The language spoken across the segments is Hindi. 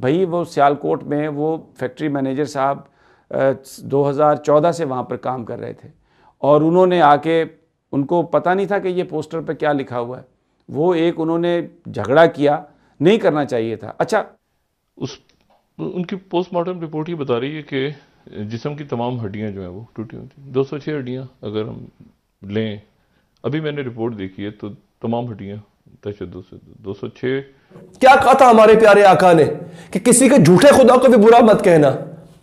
भाई वो सियालकोट में वो फैक्ट्री मैनेजर साहब 2014 से वहाँ पर काम कर रहे थे और उन्होंने आके उनको पता नहीं था कि ये पोस्टर पर क्या लिखा हुआ है वो एक उन्होंने झगड़ा किया नहीं करना चाहिए था अच्छा उस उनकी पोस्टमार्टम रिपोर्ट ये बता रही है कि जिसम की तमाम हड्डियाँ जो हैं वो टूटी हुई थी दो सौ छः हड्डियाँ अगर हम लें अभी मैंने रिपोर्ट देखी है तो तमाम हड्डियाँ दो सौ छः क्या कहा था हमारे प्यारे आका ने कि किसी के झूठे खुदा को भी बुरा मत कहना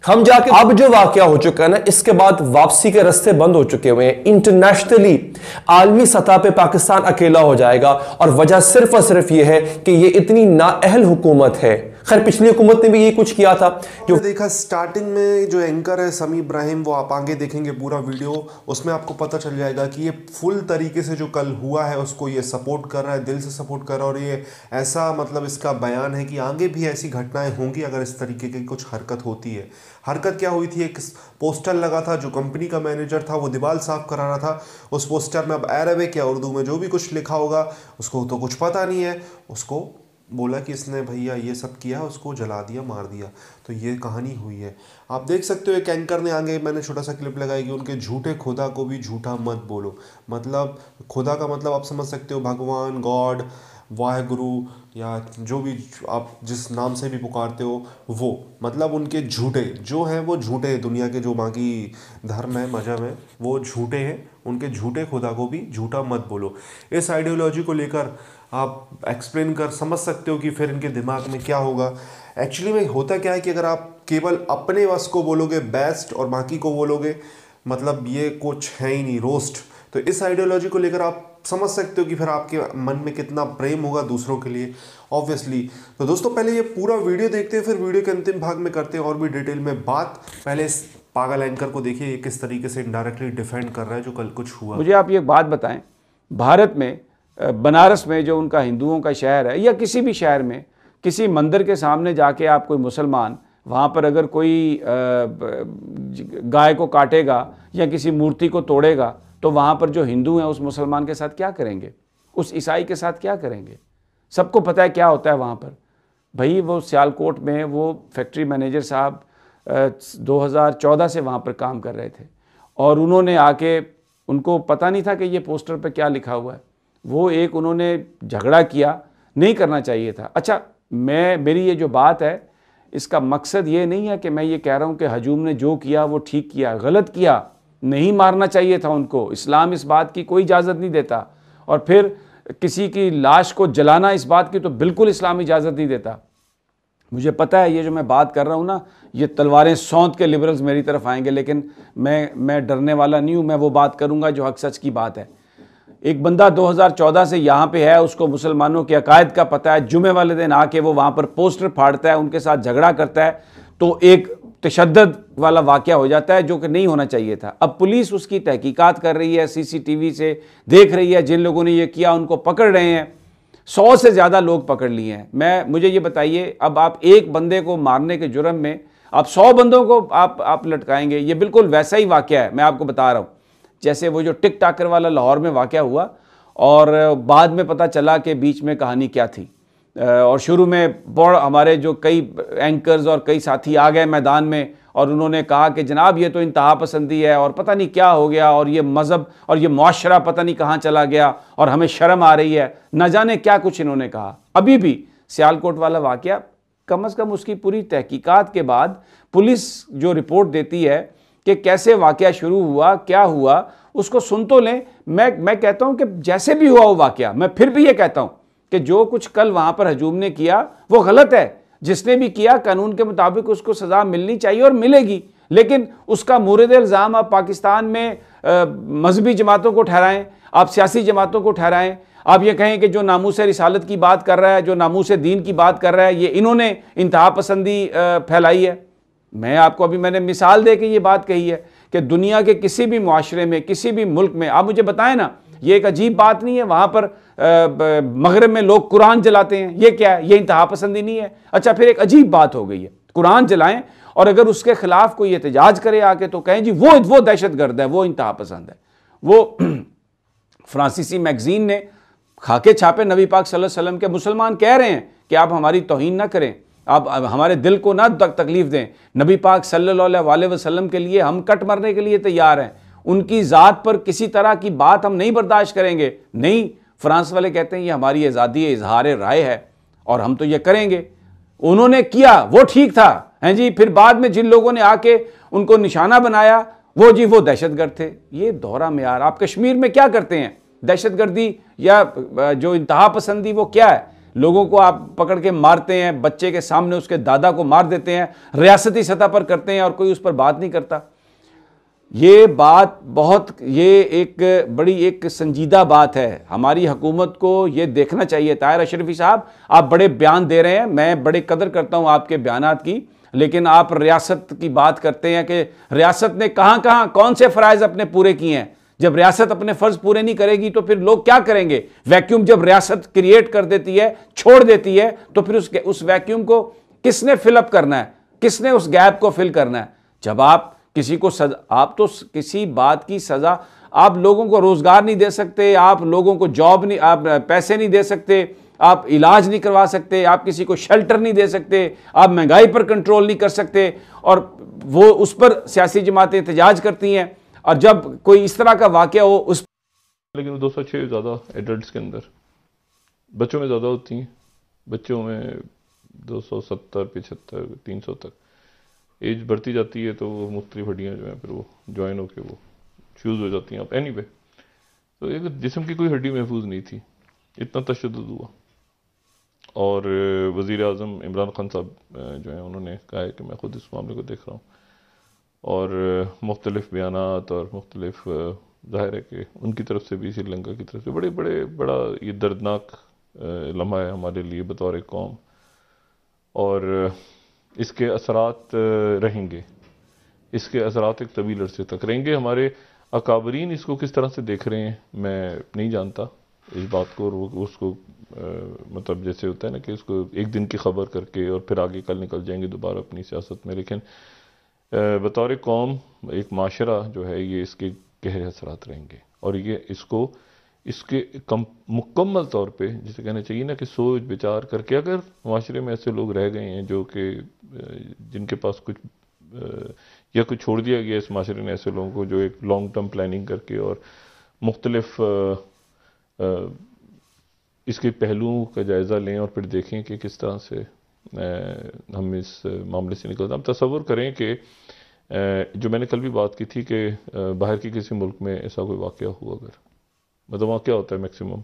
हम जाके अब जो वाक्य हो चुका है ना इसके बाद वापसी के रास्ते बंद हो चुके हुए हैं इंटरनेशनली आलमी सतह पे पाकिस्तान अकेला हो जाएगा और वजह सिर्फ और सिर्फ ये है कि ये इतनी नाअहल हुकूमत है खैर पिछली हुकूमत ने भी ये कुछ किया था जो देखा स्टार्टिंग में जो एंकर है समी इब्राहिम वो आप आगे देखेंगे पूरा वीडियो उसमें आपको पता चल जाएगा कि ये फुल तरीके से जो कल हुआ है उसको ये सपोर्ट कर रहा है दिल से सपोर्ट कर रहा है और ये ऐसा मतलब इसका बयान है कि आगे भी ऐसी घटनाएं होंगी अगर इस तरीके की कुछ हरकत होती है हरकत क्या हुई थी एक पोस्टर लगा था जो कंपनी का मैनेजर था वो दीवार साफ करा रहा था उस पोस्टर में अब अरबिक या उर्दू में जो भी कुछ लिखा होगा उसको तो कुछ पता नहीं है उसको बोला कि इसने भैया ये सब किया उसको जला दिया मार दिया तो ये कहानी हुई है आप देख सकते हो एक एंकर ने आगे मैंने छोटा सा क्लिप लगाया कि उनके झूठे खुदा को भी झूठा मत बोलो मतलब खुदा का मतलब आप समझ सकते हो भगवान गॉड वाहगुरु या जो भी आप जिस नाम से भी पुकारते हो वो मतलब उनके झूठे जो हैं वो झूठे दुनिया के जो बाकी धर्म है मजहब है वो झूठे हैं उनके झूठे खुदा को भी झूठा मत बोलो इस आइडियोलॉजी को लेकर आप एक्सप्लेन कर समझ सकते हो कि फिर इनके दिमाग में क्या होगा एक्चुअली में होता क्या है कि अगर आप केवल अपने वस को बोलोगे बेस्ट और बाकी को बोलोगे मतलब ये कुछ है ही नहीं रोस्ट तो इस आइडियोलॉजी को लेकर आप समझ सकते हो कि फिर आपके मन में कितना प्रेम होगा दूसरों के लिए ऑब्वियसली तो दोस्तों पहले ये पूरा वीडियो देखते हैं फिर वीडियो के अंतिम भाग में करते हैं और भी डिटेल में बात पहले इस पागल एंकर को देखिए ये किस तरीके से इनडायरेक्टली डिफेंड कर रहा है जो कल कुछ हुआ मुझे आप ये बात बताएं भारत में बनारस में जो उनका हिंदुओं का शहर है या किसी भी शहर में किसी मंदिर के सामने जाके आप कोई मुसलमान वहाँ पर अगर कोई गाय को काटेगा या किसी मूर्ति को तोड़ेगा तो वहाँ पर जो हिंदू हैं उस मुसलमान के साथ क्या करेंगे उस ईसाई के साथ क्या करेंगे सबको पता है क्या होता है वहाँ पर भाई वो सियालकोट में वो फैक्ट्री मैनेजर साहब 2014 से वहाँ पर काम कर रहे थे और उन्होंने आके उनको पता नहीं था कि ये पोस्टर पर क्या लिखा हुआ है वो एक उन्होंने झगड़ा किया नहीं करना चाहिए था अच्छा मैं मेरी ये जो बात है इसका मकसद ये नहीं है कि मैं ये कह रहा हूँ कि हजूम ने जो किया वो ठीक किया गलत किया नहीं मारना चाहिए था उनको इस्लाम इस बात की कोई इजाज़त नहीं देता और फिर किसी की लाश को जलाना इस बात की तो बिल्कुल इस्लाम इजाज़त नहीं देता मुझे पता है ये जो मैं बात कर रहा हूँ ना ये तलवारें सौंत के लिबरल्स मेरी तरफ आएंगे लेकिन मैं मैं डरने वाला नहीं हूँ मैं वो बात करूँगा जो हक सच की बात है एक बंदा 2014 से यहाँ पे है उसको मुसलमानों के अकायद का पता है जुमे वाले दिन आके वो वहाँ पर पोस्टर फाड़ता है उनके साथ झगड़ा करता है तो एक तशद वाला वाक़ हो जाता है जो कि नहीं होना चाहिए था अब पुलिस उसकी तहकीकात कर रही है सीसीटीवी से देख रही है जिन लोगों ने ये किया उनको पकड़ रहे हैं सौ से ज़्यादा लोग पकड़ लिए हैं मैं मुझे ये बताइए अब आप एक बंदे को मारने के जुर्म में आप सौ बंदों को आप आप लटकाएंगे ये बिल्कुल वैसा ही वाक्य है मैं आपको बता रहा हूँ जैसे वो जो टिक टाकर वाला लाहौर में वाक़ हुआ और बाद में पता चला कि बीच में कहानी क्या थी और शुरू में बड़ हमारे जो कई एंकर्स और कई साथी आ गए मैदान में और उन्होंने कहा कि जनाब ये तो इंतहा पसंदी है और पता नहीं क्या हो गया और ये मज़हब और ये माशरा पता नहीं कहाँ चला गया और हमें शर्म आ रही है न जाने क्या कुछ इन्होंने कहा अभी भी सियालकोट वाला वाक़ कम अज़ कम उसकी पूरी तहकीकात के बाद पुलिस जो रिपोर्ट देती है कि कैसे वाक़ शुरू हुआ क्या हुआ उसको सुन तो लें मैं मैं कहता हूँ कि जैसे भी हुआ वो वाक़ मैं फिर भी ये कहता हूँ कि जो कुछ कल वहाँ पर हजूम ने किया वो गलत है जिसने भी किया कानून के मुताबिक उसको सज़ा मिलनी चाहिए और मिलेगी लेकिन उसका मुरद इल्ज़ाम आप पाकिस्तान में मजहबी जमातों को ठहराएं आप सियासी जमातों को ठहराएं आप ये कहें कि जो से रिसालत की बात कर रहा है जो से दीन की बात कर रहा है ये इन्होंने इंतहा पसंदी फैलाई है मैं आपको अभी मैंने मिसाल दे के ये बात कही है कि दुनिया के किसी भी माशरे में किसी भी मुल्क में आप मुझे बताएं ना ये एक अजीब बात नहीं है वहाँ पर मगरब में लोग कुरान जलाते हैं ये क्या है ये इंतहा पसंदी नहीं है अच्छा फिर एक अजीब बात हो गई है कुरान जलाएं और अगर उसके खिलाफ कोई एहतजाज करे आके तो कहें जी वो वो दहशत गर्द है वो इंतहा पसंद है वो फ्रांसीसी मैगजीन ने खाके छापे नबी पाक सल्लल्लाहु अलैहि वसल्लम के मुसलमान कह रहे हैं कि आप हमारी तोहन ना करें आप हमारे दिल को ना तक तकलीफ़ दें नबी पाक सल्ला वसलम के लिए हम कट मरने के लिए तैयार हैं उनकी ज़ात पर किसी तरह की बात हम नहीं बर्दाश्त करेंगे नहीं फ्रांस वाले कहते हैं ये हमारी आज़ादी इजहार राय है और हम तो ये करेंगे उन्होंने किया वो ठीक था हैं जी फिर बाद में जिन लोगों ने आके उनको निशाना बनाया वो जी वो दहशतगर्द थे ये दोहरा मैार आप कश्मीर में क्या करते हैं दहशतगर्दी या जो इंतहा पसंदी वो क्या है लोगों को आप पकड़ के मारते हैं बच्चे के सामने उसके दादा को मार देते हैं रियासती सतह पर करते हैं और कोई उस पर बात नहीं करता ये बात बहुत ये एक बड़ी एक संजीदा बात है हमारी हुकूमत को ये देखना चाहिए ताहिर अशरफी साहब आप बड़े बयान दे रहे हैं मैं बड़े कदर करता हूँ आपके बयान की लेकिन आप रियासत की बात करते हैं कि रियासत ने कहाँ कहाँ कौन से फ़राइज़ अपने पूरे किए हैं जब रियासत अपने फर्ज पूरे नहीं करेगी तो फिर लोग क्या करेंगे वैक्यूम जब रियासत क्रिएट कर देती है छोड़ देती है तो फिर उस उस वैक्यूम को किसने फिलअप करना है किसने उस गैप को फिल करना है जब आप किसी को सजा आप तो किसी बात की सज़ा आप लोगों को रोज़गार नहीं दे सकते आप लोगों को जॉब नहीं आप पैसे नहीं दे सकते आप इलाज नहीं करवा सकते आप किसी को शेल्टर नहीं दे सकते आप महंगाई पर कंट्रोल नहीं कर सकते और वो उस पर सियासी जमातें एहतजाज करती हैं और जब कोई इस तरह का वाक्य हो उस लेकिन दो सौ छः ज़्यादा एडल्ट के अंदर बच्चों में ज़्यादा होती हैं बच्चों में दो सौ सत्तर पिछहत्तर तीन सौ तक एज बढ़ती जाती है तो वो मुख्तलिफ हड्डियाँ जो हैं फिर वो ज्वाइन होकर वो चूज़ हो जाती हैं आप एनी वे तो एक जिसम की कोई हड्डी महफूज नहीं थी इतना तशद हुआ और वज़ी अजम इमरान खान साहब जो हैं उन्होंने कहा है कि मैं ख़ुद इस मामले को देख रहा हूँ और मुख्तलिफ़ बयान और मुख्तलिफ़ ज़ाहिर है कि उनकी तरफ से भी श्रीलंका की तरफ से बड़े बड़े बड़ा ये दर्दनाक लम्हा है हमारे लिए बतौर कौम और इसके असरात रहेंगे इसके असरात एक तवील अरसे तक रहेंगे हमारे अकाबरीन इसको किस तरह से देख रहे हैं मैं नहीं जानता इस बात को और उसको मतलब जैसे होता है ना कि उसको एक दिन की खबर करके और फिर आगे कल निकल जाएंगे दोबारा अपनी सियासत में लेकिन बतौर कौम एक माशरा जो है ये इसके गहरे असरात रहेंगे और ये इसको इसके कम मुकम्मल तौर पे जिसे कहना चाहिए ना कि सोच विचार करके अगर माशरे में ऐसे लोग रह गए हैं जो कि जिनके पास कुछ या कुछ छोड़ दिया गया इस माशरे ने ऐसे लोगों को जो एक लॉन्ग टर्म प्लानिंग करके और मुख्तलफ़ इसके पहलुओं का जायज़ा लें और फिर देखें कि किस तरह से हम इस मामले से निकलते हम तस्वुर करें कि जो मैंने कल भी बात की थी कि बाहर के किसी मुल्क में ऐसा कोई वाक़ हुआ अगर मतलब वहाँ क्या होता है मैक्सिमम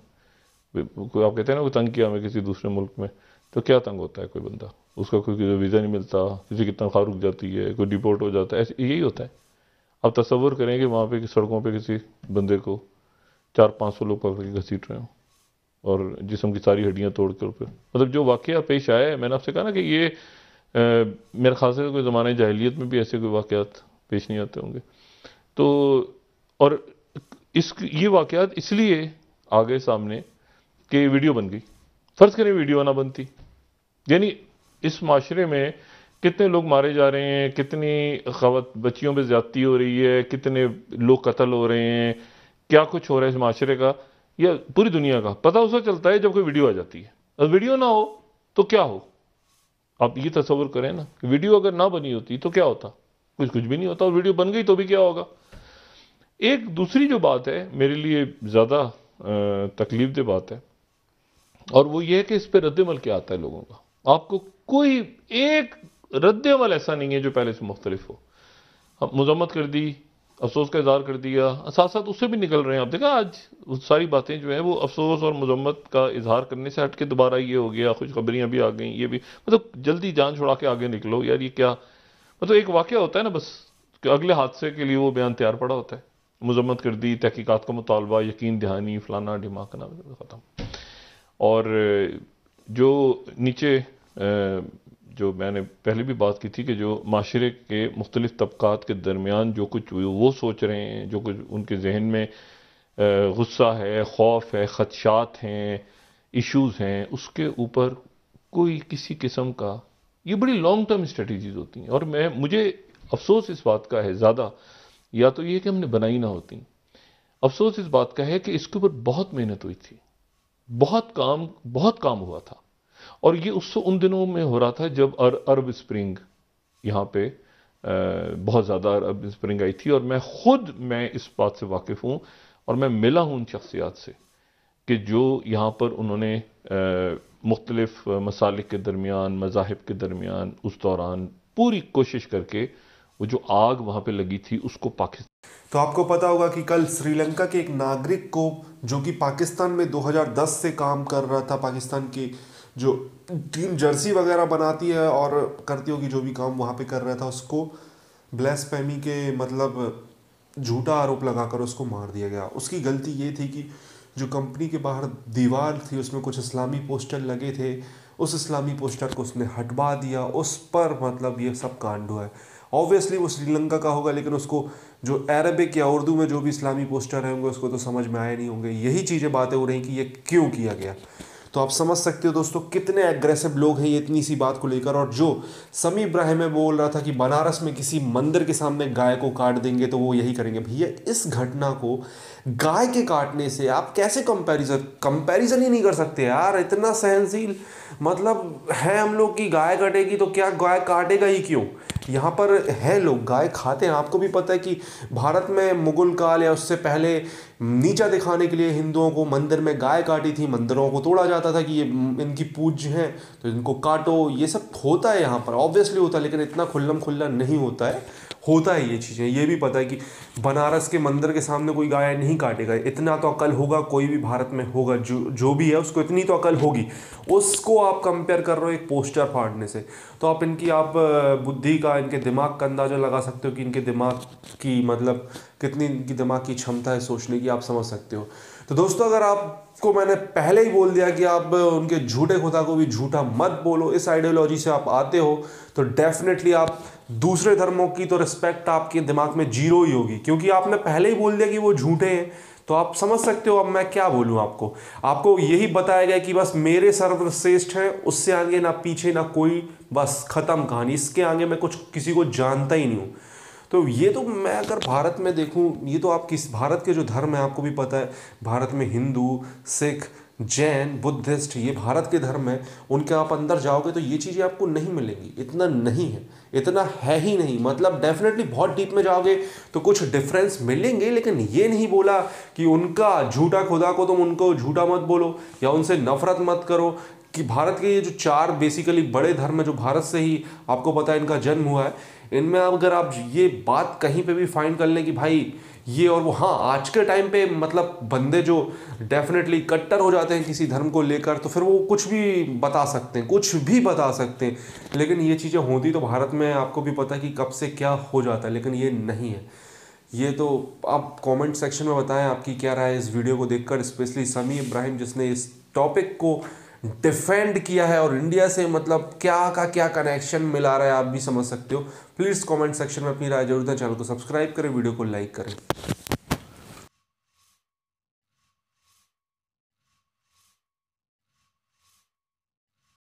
कोई आप कहते हैं ना कोई तंग किया हमें किसी दूसरे मुल्क में तो क्या तंग होता है कोई बंदा उसका कोई वीज़ा नहीं मिलता किसी की तनख्वाह रुक जाती है कोई डिपोर्ट हो जाता है ऐसे यही होता है आप तस्वर करें कि वहाँ पर सड़कों पर किसी बंदे को चार पाँच सौ लोग पकड़ के घसीट रहे हों और जिसम की सारी हड्डियाँ तोड़ कर मतलब जो वाक़ पेश आया है मैंने आपसे कहा ना कि ये मेरे खास से तो कोई ज़माने जाहलीत में भी ऐसे कोई वाक़ात पेश नहीं आते होंगे तो और इस ये वाक़ात इसलिए आ गए सामने कि वीडियो बन गई फ़र्ज़ करें वीडियो ना बनती यानी इस माशरे में कितने लोग मारे जा रहे हैं कितनी खवत बच्चियों पर ज़्यादती हो रही है कितने लोग कत्ल हो रहे हैं क्या कुछ हो रहा है इस माशरे का या पूरी दुनिया का पता उसे चलता है जब कोई वीडियो आ जाती है अगर वीडियो ना हो तो क्या हो आप ये तस्वर करें ना कि वीडियो अगर ना बनी होती तो क्या होता कुछ कुछ भी नहीं होता और वीडियो बन गई तो भी क्या होगा एक दूसरी जो बात है मेरे लिए ज़्यादा तकलीफ दे बात है और वो ये है कि इस पर रद्दमल क्या आता है लोगों का आपको कोई एक रद्दमल ऐसा नहीं है जो पहले से मुख्तलिफ हो मजम्मत कर दी अफसोस का इजहार कर दिया साथ साथ उससे भी निकल रहे हैं आप देखा आज सारी बातें जो हैं वो अफसोस और मजम्मत का इजहार करने से हट के दोबारा ये हो गया खुशखबरियाँ भी आ गई ये भी मतलब जल्दी जान छुड़ा के आगे निकलो यार ये क्या मतलब एक वाक़ होता है ना बस कि अगले हादसे के लिए वो बयान तैयार पड़ा होता है मजम्मत कर दी तहकीक़ात का मुतालबा यकीन दहानी फलाना दिमाग ख़त्म और जो नीचे जो मैंने पहले भी बात की थी कि जो माशरे के मुख्तलिफ तबक़ात के दरमियान जो कुछ वो सोच रहे हैं जो कुछ उनके जहन में गुस्सा है खौफ है ख़दशात हैं इश्यूज़ हैं उसके ऊपर कोई किसी किस्म का ये बड़ी लॉन्ग टर्म स्ट्रेटजीज होती हैं और मैं मुझे अफसोस इस बात का है ज़्यादा या तो ये कि हमने बनाई ना होती अफसोस इस बात का है कि इसके ऊपर बहुत मेहनत हुई थी बहुत काम बहुत काम हुआ था और ये उससे उन दिनों में हो रहा था जब अर, अरब स्प्रिंग यहाँ पे बहुत ज़्यादा अरब स्प्रिंग आई थी और मैं ख़ुद मैं इस बात से वाकिफ़ हूँ और मैं मिला हूँ उन शख्सियात से कि जो यहाँ पर उन्होंने मुख्तलफ़ मसालिक के दरमियान मजाहब के दरमियान उस दौरान पूरी कोशिश करके वो जो आग वहाँ पे लगी थी उसको पाकिस्तान तो आपको पता होगा कि कल श्रीलंका के एक नागरिक को जो कि पाकिस्तान में 2010 से काम कर रहा था पाकिस्तान की जो टीम जर्सी वगैरह बनाती है और करती होगी जो भी काम वहाँ पे कर रहा था उसको ब्लैस पैमी के मतलब झूठा आरोप लगाकर उसको मार दिया गया उसकी गलती ये थी कि जो कंपनी के बाहर दीवार थी उसमें कुछ इस्लामी पोस्टर लगे थे उस इस्लामी पोस्टर को उसने हटवा दिया उस पर मतलब ये सब कांड हुआ है ऑब्वियसली वो श्रीलंका का होगा लेकिन उसको जो अरबिक या उर्दू में जो भी इस्लामी पोस्टर होंगे उसको तो समझ में आए नहीं होंगे यही चीज़ें बातें हो रही कि ये क्यों किया गया तो आप समझ सकते हो दोस्तों कितने एग्रेसिव लोग हैं ये इतनी सी बात को लेकर और जो समी इब्राहिम है बोल रहा था कि बनारस में किसी मंदिर के सामने गाय को काट देंगे तो वो यही करेंगे भैया इस घटना को गाय के काटने से आप कैसे कंपैरिजन कंपैरिजन ही नहीं कर सकते यार इतना सहनशील मतलब है हम लोग कि गाय कटेगी तो क्या गाय काटेगा ही क्यों यहाँ पर है लोग गाय खाते हैं आपको भी पता है कि भारत में मुगल काल या उससे पहले नीचा दिखाने के लिए हिंदुओं को मंदिर में गाय काटी थी मंदिरों को तोड़ा जाता था कि ये इनकी पूज्य है तो इनको काटो ये सब होता है यहाँ पर ऑब्वियसली होता है लेकिन इतना खुल्लम खुल्ला नहीं होता है होता है ये चीज़ें ये भी पता है कि बनारस के मंदिर के सामने कोई गाय नहीं काटेगा इतना तो अकल होगा कोई भी भारत में होगा जो जो भी है उसको इतनी तो अकल होगी उसको आप कंपेयर कर रहे हो एक पोस्टर फाड़ने से तो आप इनकी आप बुद्धि का इनके दिमाग का अंदाज़ा लगा सकते हो कि इनके दिमाग की मतलब कितनी इनकी दिमाग की क्षमता है सोचने की आप समझ सकते हो तो दोस्तों अगर आपको मैंने पहले ही बोल दिया कि आप उनके झूठे खुदा को भी झूठा मत बोलो इस आइडियोलॉजी से आप आते हो तो डेफिनेटली आप दूसरे धर्मों की तो रिस्पेक्ट आपके दिमाग में जीरो ही होगी क्योंकि आपने पहले ही बोल दिया कि वो झूठे हैं तो आप समझ सकते हो अब मैं क्या बोलूँ आपको आपको यही बताया गया कि बस मेरे सर्वश्रेष्ठ हैं उससे आगे ना पीछे ना कोई बस ख़त्म कहानी इसके आगे मैं कुछ किसी को जानता ही नहीं हूँ तो ये तो मैं अगर भारत में देखूँ ये तो आप किस भारत के जो धर्म है आपको भी पता है भारत में हिंदू सिख जैन बुद्धिस्ट ये भारत के धर्म है उनके आप अंदर जाओगे तो ये चीज़ें आपको नहीं मिलेंगी इतना नहीं है इतना है ही नहीं मतलब डेफिनेटली बहुत डीप में जाओगे तो कुछ डिफरेंस मिलेंगे लेकिन ये नहीं बोला कि उनका झूठा खुदा को तुम उनको झूठा मत बोलो या उनसे नफरत मत करो कि भारत के ये जो चार बेसिकली बड़े धर्म है जो भारत से ही आपको पता है इनका जन्म हुआ है इनमें अगर आप ये बात कहीं पे भी फाइंड कर लें कि भाई ये और वो हाँ आज के टाइम पे मतलब बंदे जो डेफिनेटली कट्टर हो जाते हैं किसी धर्म को लेकर तो फिर वो कुछ भी बता सकते हैं कुछ भी बता सकते हैं लेकिन ये चीज़ें होती तो भारत में आपको भी पता कि कब से क्या हो जाता है लेकिन ये नहीं है ये तो आप कमेंट सेक्शन में बताएं आपकी क्या राय है इस वीडियो को देखकर स्पेशली समी इब्राहिम जिसने इस टॉपिक को डिफेंड किया है और इंडिया से मतलब क्या का क्या कनेक्शन मिला रहा है आप भी समझ सकते हो प्लीज़ कमेंट सेक्शन में अपनी राय जरूर दें चैनल को सब्सक्राइब करें वीडियो को लाइक करें